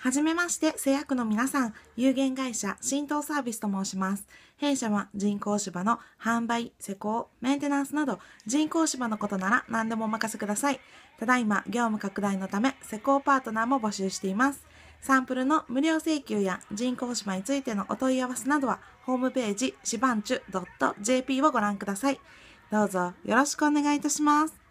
はじめまして、製薬の皆さん、有限会社、浸透サービスと申します。弊社は人工芝の販売、施工、メンテナンスなど、人工芝のことなら何でもお任せください。ただいま、業務拡大のため、施工パートナーも募集しています。サンプルの無料請求や人工芝についてのお問い合わせなどは、ホームページ、しばんちゅ .jp をご覧ください。どうぞよろしくお願いいたします。